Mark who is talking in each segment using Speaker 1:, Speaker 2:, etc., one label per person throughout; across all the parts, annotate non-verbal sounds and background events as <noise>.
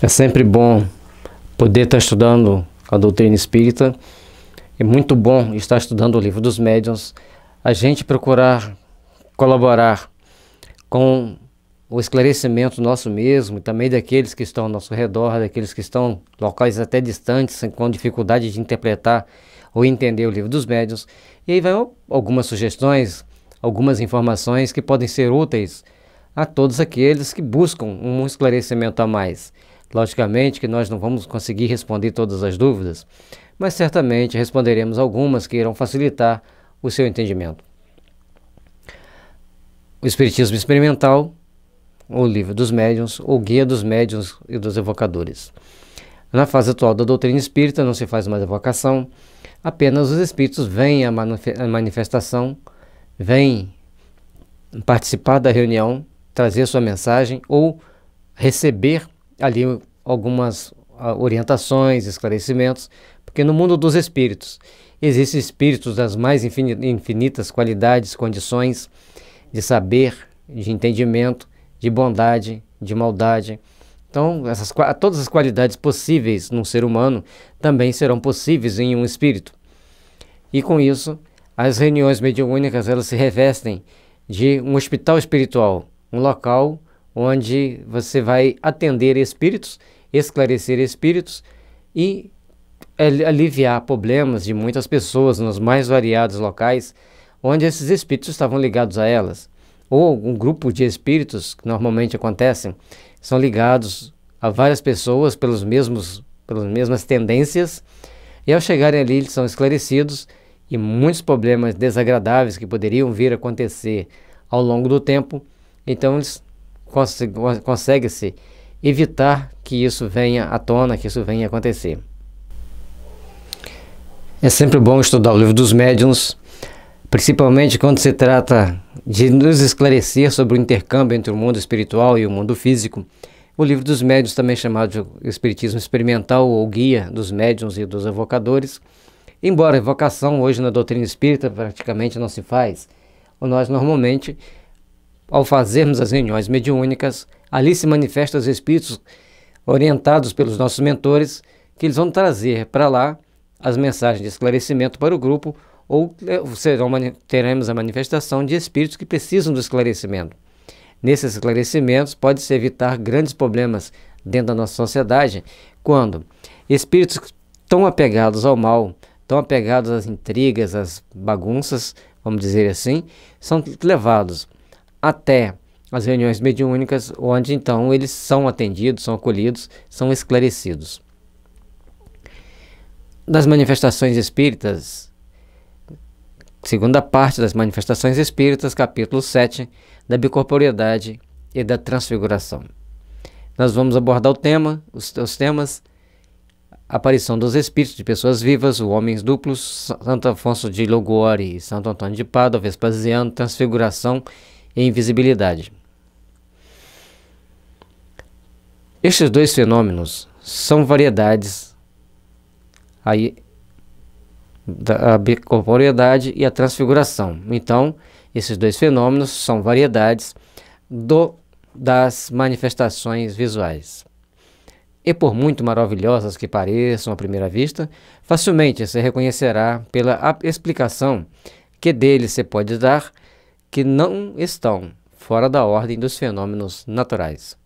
Speaker 1: É sempre bom poder estar estudando a doutrina espírita. É muito bom estar estudando o livro dos médiuns. A gente procurar colaborar com o esclarecimento nosso mesmo, e também daqueles que estão ao nosso redor, daqueles que estão em locais até distantes, com dificuldade de interpretar ou entender o livro dos médiuns. E aí vai algumas sugestões, algumas informações que podem ser úteis a todos aqueles que buscam um esclarecimento a mais. Logicamente que nós não vamos conseguir responder todas as dúvidas, mas certamente responderemos algumas que irão facilitar o seu entendimento. O Espiritismo Experimental, o Livro dos Médiuns, ou Guia dos Médiuns e dos Evocadores. Na fase atual da doutrina espírita não se faz mais evocação, apenas os espíritos vêm à manifestação, vêm participar da reunião, trazer sua mensagem ou receber ali algumas ah, orientações, esclarecimentos, porque no mundo dos espíritos existem espíritos das mais infinitas qualidades, condições de saber, de entendimento, de bondade, de maldade. Então, essas, todas as qualidades possíveis num ser humano também serão possíveis em um espírito. E com isso, as reuniões mediúnicas elas se revestem de um hospital espiritual, um local onde você vai atender espíritos, esclarecer espíritos e aliviar problemas de muitas pessoas nos mais variados locais onde esses espíritos estavam ligados a elas. Ou um grupo de espíritos, que normalmente acontecem, são ligados a várias pessoas pelos mesmos, pelas mesmas tendências, e ao chegarem ali eles são esclarecidos e muitos problemas desagradáveis que poderiam vir a acontecer ao longo do tempo, então eles consegue-se evitar que isso venha à tona, que isso venha acontecer. É sempre bom estudar o livro dos médiuns, principalmente quando se trata de nos esclarecer sobre o intercâmbio entre o mundo espiritual e o mundo físico. O livro dos médiuns, também chamado de Espiritismo Experimental ou Guia dos Médiuns e dos Evocadores, embora evocação hoje na doutrina espírita praticamente não se faz, nós normalmente ao fazermos as reuniões mediúnicas, ali se manifestam os espíritos orientados pelos nossos mentores, que eles vão trazer para lá as mensagens de esclarecimento para o grupo ou é, serão, teremos a manifestação de espíritos que precisam do esclarecimento. Nesses esclarecimentos pode-se evitar grandes problemas dentro da nossa sociedade quando espíritos tão apegados ao mal, tão apegados às intrigas, às bagunças, vamos dizer assim, são levados até as reuniões mediúnicas, onde então eles são atendidos, são acolhidos, são esclarecidos. Das manifestações espíritas, segunda parte das manifestações espíritas, capítulo 7, da bicorporiedade e da transfiguração. Nós vamos abordar o tema, os, os temas, aparição dos espíritos de pessoas vivas, homens duplos, Santo Afonso de Logore e Santo Antônio de Padua, Vespasiano, transfiguração e e invisibilidade. Estes dois fenômenos são variedades aí da a corporeidade e a transfiguração. Então, esses dois fenômenos são variedades do, das manifestações visuais. E por muito maravilhosas que pareçam à primeira vista, facilmente se reconhecerá pela explicação que dele se pode dar que não estão fora da ordem dos fenômenos naturais.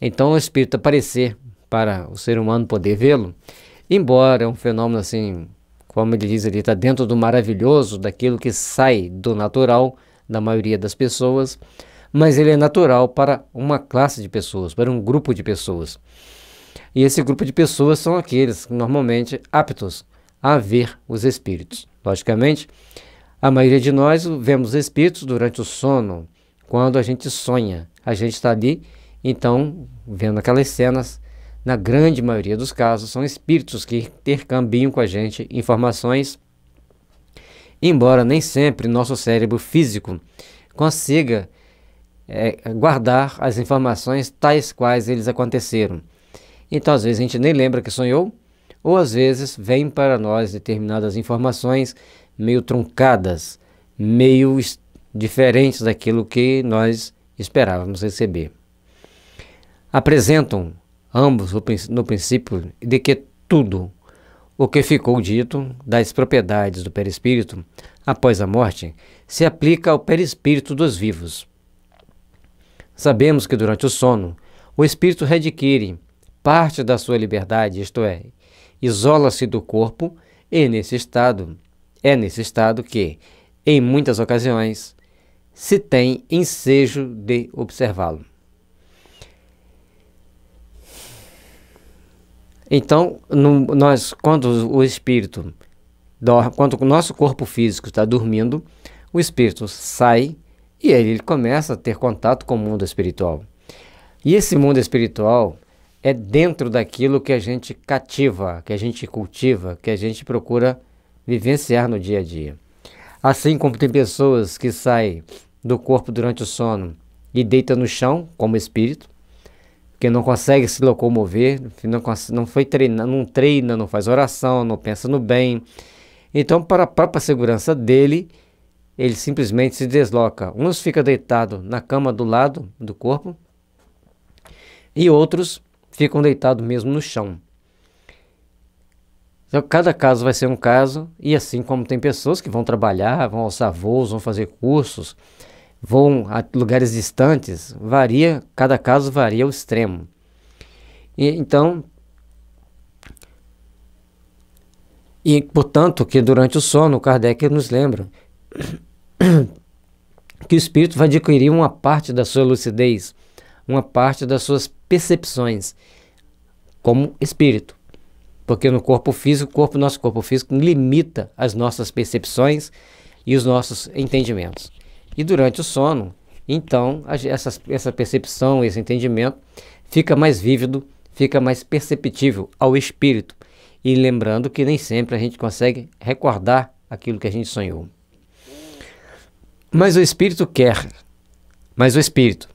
Speaker 1: Então o espírito aparecer para o ser humano poder vê-lo, embora é um fenômeno assim, como ele diz, ele está dentro do maravilhoso, daquilo que sai do natural da maioria das pessoas, mas ele é natural para uma classe de pessoas, para um grupo de pessoas. E esse grupo de pessoas são aqueles normalmente aptos a ver os espíritos. Logicamente, a maioria de nós vemos espíritos durante o sono, quando a gente sonha. A gente está ali, então, vendo aquelas cenas. Na grande maioria dos casos, são espíritos que intercambiam com a gente informações, embora nem sempre nosso cérebro físico consiga é, guardar as informações tais quais eles aconteceram. Então, às vezes, a gente nem lembra que sonhou, ou às vezes vêm para nós determinadas informações meio truncadas, meio diferentes daquilo que nós esperávamos receber. Apresentam ambos no princípio de que tudo o que ficou dito das propriedades do perispírito após a morte se aplica ao perispírito dos vivos. Sabemos que durante o sono, o espírito readquire parte da sua liberdade, isto é, isola-se do corpo e nesse estado é nesse estado que, em muitas ocasiões, se tem ensejo de observá-lo. Então, no, nós, quando o espírito, dorme, quando o nosso corpo físico está dormindo, o espírito sai e ele, ele começa a ter contato com o mundo espiritual. E esse mundo espiritual é dentro daquilo que a gente cativa, que a gente cultiva, que a gente procura vivenciar no dia a dia. Assim como tem pessoas que saem do corpo durante o sono e deitam no chão como espírito, que não consegue se locomover, não, não foi treinar, não treina, não faz oração, não pensa no bem. Então, para a própria segurança dele, ele simplesmente se desloca. Uns fica deitado na cama do lado do corpo e outros ficam deitados mesmo no chão. Então, cada caso vai ser um caso, e assim como tem pessoas que vão trabalhar, vão alçar voos, vão fazer cursos, vão a lugares distantes, varia, cada caso varia ao extremo. E, então, e portanto que durante o sono, Kardec nos lembra <coughs> que o espírito vai adquirir uma parte da sua lucidez, uma parte das suas percepções como espírito. Porque no corpo físico, o corpo, nosso corpo físico limita as nossas percepções e os nossos entendimentos. E durante o sono, então, essa, essa percepção, esse entendimento fica mais vívido, fica mais perceptível ao espírito. E lembrando que nem sempre a gente consegue recordar aquilo que a gente sonhou. Mas o espírito quer, mas o espírito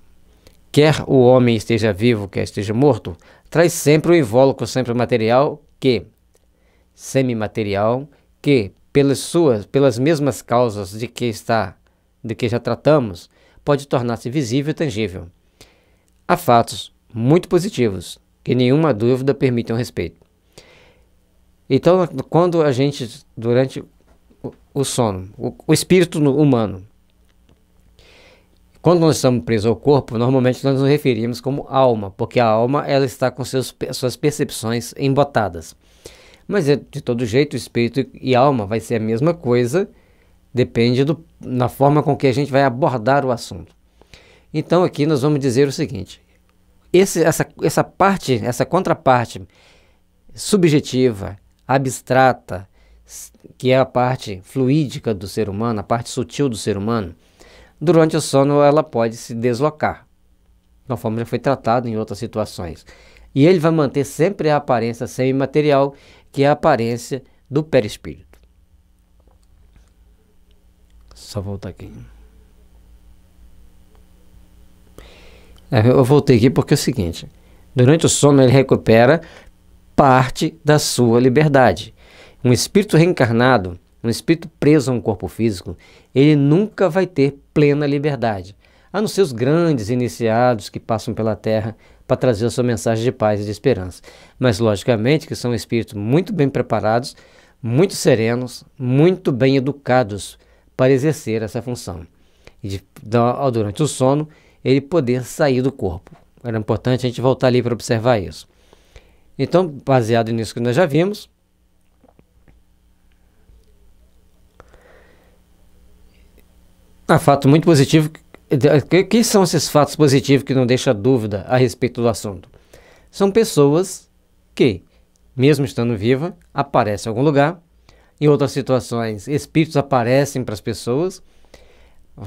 Speaker 1: quer o homem esteja vivo, quer esteja morto, traz sempre o invólucro, sempre o material que, semimaterial, que pelas suas, pelas mesmas causas de que está, de que já tratamos, pode tornar-se visível e tangível. Há fatos muito positivos que nenhuma dúvida permitem um respeito. Então, quando a gente durante o sono, o, o espírito humano quando nós estamos presos ao corpo, normalmente nós nos referimos como alma, porque a alma ela está com seus, suas percepções embotadas. Mas é, de todo jeito, espírito e alma vai ser a mesma coisa, depende do, na forma com que a gente vai abordar o assunto. Então aqui nós vamos dizer o seguinte: esse, essa, essa parte, essa contraparte subjetiva, abstrata, que é a parte fluídica do ser humano, a parte sutil do ser humano, Durante o sono, ela pode se deslocar, conforme já foi tratado em outras situações. E ele vai manter sempre a aparência semimaterial, que é a aparência do perispírito. Só voltar aqui. É, eu voltei aqui porque é o seguinte: durante o sono ele recupera parte da sua liberdade. Um espírito reencarnado um espírito preso a um corpo físico, ele nunca vai ter plena liberdade, a não ser os grandes iniciados que passam pela terra para trazer a sua mensagem de paz e de esperança. Mas, logicamente, que são espíritos muito bem preparados, muito serenos, muito bem educados para exercer essa função. E de, durante o sono, ele poder sair do corpo. Era importante a gente voltar ali para observar isso. Então, baseado nisso que nós já vimos, Um ah, fato muito positivo. Que, que são esses fatos positivos que não deixa dúvida a respeito do assunto? São pessoas que, mesmo estando viva, aparecem em algum lugar. Em outras situações, espíritos aparecem para as pessoas,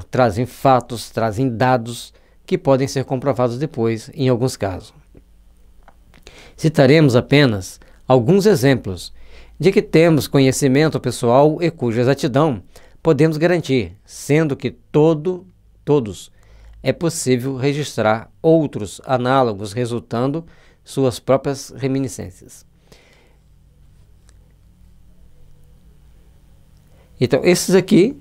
Speaker 1: trazem fatos, trazem dados que podem ser comprovados depois, em alguns casos. Citaremos apenas alguns exemplos de que temos conhecimento pessoal e cuja exatidão podemos garantir, sendo que todo, todos é possível registrar outros análogos resultando suas próprias reminiscências. Então, esses aqui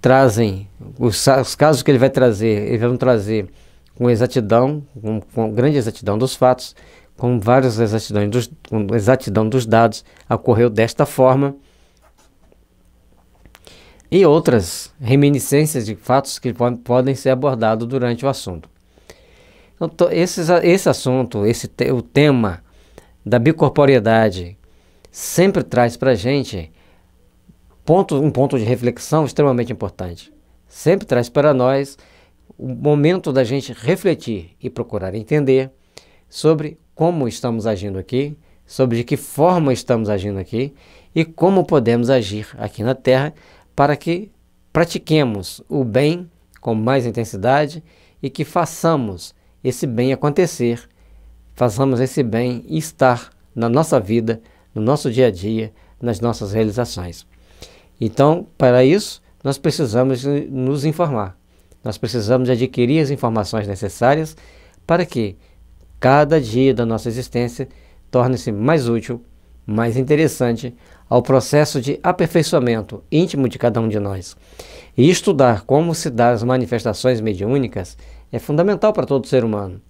Speaker 1: trazem os, os, casos que ele vai trazer, eles vão trazer com exatidão, com, com grande exatidão dos fatos, com várias exatidões dos, com exatidão dos dados, ocorreu desta forma e outras reminiscências de fatos que podem ser abordados durante o assunto. Então, esse esse assunto, esse te o tema da bicorporiedade, sempre traz para a gente ponto, um ponto de reflexão extremamente importante. Sempre traz para nós o momento da gente refletir e procurar entender sobre como estamos agindo aqui, sobre de que forma estamos agindo aqui e como podemos agir aqui na Terra para que pratiquemos o bem com mais intensidade e que façamos esse bem acontecer, façamos esse bem estar na nossa vida, no nosso dia a dia, nas nossas realizações. Então, para isso, nós precisamos nos informar. Nós precisamos adquirir as informações necessárias para que cada dia da nossa existência torne-se mais útil mais interessante ao processo de aperfeiçoamento íntimo de cada um de nós. E estudar como se dão as manifestações mediúnicas é fundamental para todo ser humano.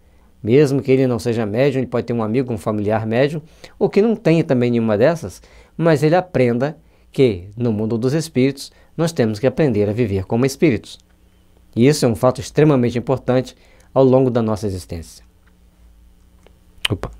Speaker 1: Mesmo que ele não seja médium, ele pode ter um amigo, um familiar médium, ou que não tenha também nenhuma dessas, mas ele aprenda que no mundo dos espíritos nós temos que aprender a viver como espíritos. E isso é um fato extremamente importante ao longo da nossa existência. Opa.